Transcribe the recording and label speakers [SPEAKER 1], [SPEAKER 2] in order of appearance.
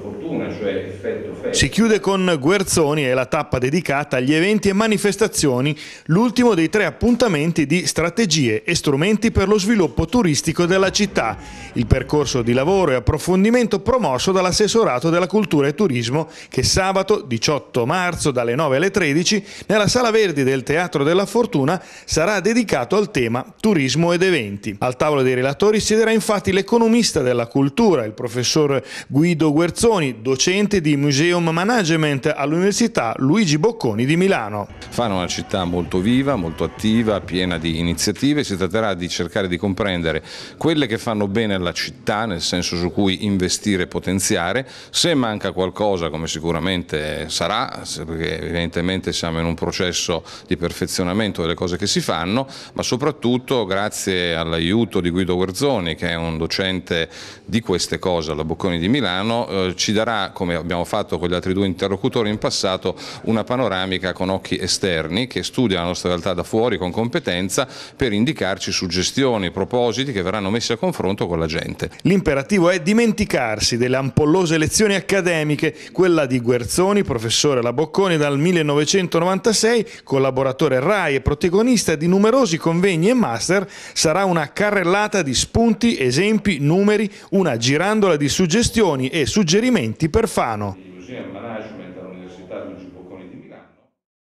[SPEAKER 1] fortuna, cioè effetto festa. Si chiude con Guerzoni e la tappa dedicata agli eventi e manifestazioni, l'ultimo dei tre appuntamenti di strategie e strumenti per lo sviluppo turistico della città, il percorso di lavoro e approfondimento promosso dall'assessorato della cultura e turismo che sabato 18 marzo dalle 9 alle 13 nella Sala Verdi del Teatro della Fortuna sarà dedicato al tema turismo ed eventi. Al tavolo dei relatori siederà infatti l'economista della cultura, il professor Guido Guerzoni, Bertoni, docente di Museum Management all'Università Luigi
[SPEAKER 2] Bocconi di Milano. Fano è una città molto viva, molto attiva, piena di iniziative, si tratterà di cercare di comprendere quelle che fanno bene alla città, nel senso su cui investire e potenziare, se manca qualcosa, come sicuramente sarà, perché evidentemente siamo in un processo di perfezionamento delle cose che si fanno, ma soprattutto grazie all'aiuto di Guido Guerzoni, che è un docente di queste cose alla Bocconi di Milano, eh, ci darà, come abbiamo fatto con gli altri due interlocutori in passato, una panoramica con occhi esterni che studia la nostra realtà da fuori con competenza per indicarci suggestioni, propositi che verranno messi a confronto con la gente.
[SPEAKER 1] L'imperativo è dimenticarsi delle ampollose lezioni accademiche, quella di Guerzoni, professore alla Bocconi dal 1996, collaboratore RAI e protagonista di numerosi convegni e master, sarà una carrellata di spunti, esempi, numeri, una girandola di suggestioni e suggerimenti trasferimenti per Fano.